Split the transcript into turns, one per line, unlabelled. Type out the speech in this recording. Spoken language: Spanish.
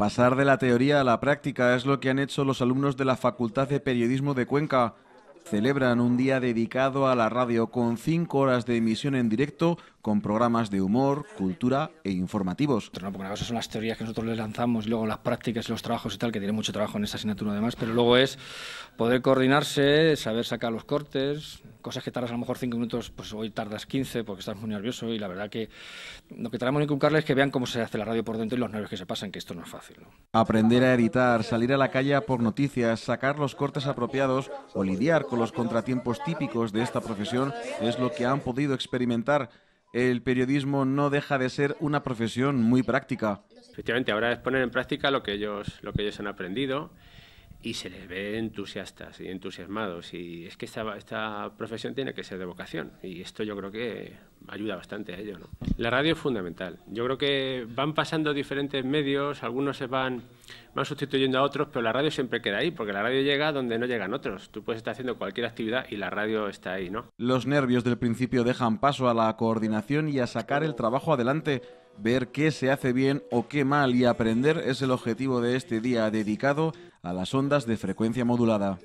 Pasar de la teoría a la práctica es lo que han hecho los alumnos de la Facultad de Periodismo de Cuenca celebran un día dedicado a la radio con cinco horas de emisión en directo con programas de humor, cultura e informativos. No, porque una son las teorías que nosotros les
lanzamos, y luego las prácticas y los trabajos y tal, que tiene mucho trabajo en esa asignatura además, pero luego es poder coordinarse, saber sacar los cortes, cosas que tardas a lo mejor cinco minutos, pues hoy tardas 15 porque estás muy nervioso y la verdad que lo que tratamos de inculcarles es que vean cómo se hace la radio por dentro y los nervios que se pasan, que esto
no es fácil. Aprender a editar, salir a la calle por noticias, sacar los cortes apropiados o lidiar con los contratiempos típicos de esta profesión es lo que han podido experimentar. El periodismo no deja de ser una profesión muy práctica.
Efectivamente, ahora es poner en práctica lo que ellos, lo que ellos han aprendido y se les ve entusiastas y entusiasmados. Y es que esta, esta profesión tiene que ser de vocación y esto yo creo que ayuda bastante a ello. ¿no? La radio es fundamental. Yo creo que van pasando diferentes medios, algunos se van, van sustituyendo a otros, pero la radio siempre queda ahí, porque la radio llega donde no llegan otros. Tú puedes estar haciendo cualquier actividad y la radio está ahí. ¿no?
Los nervios del principio dejan paso a la coordinación y a sacar el trabajo adelante ver qué se hace bien o qué mal y aprender es el objetivo de este día dedicado a las ondas de frecuencia modulada.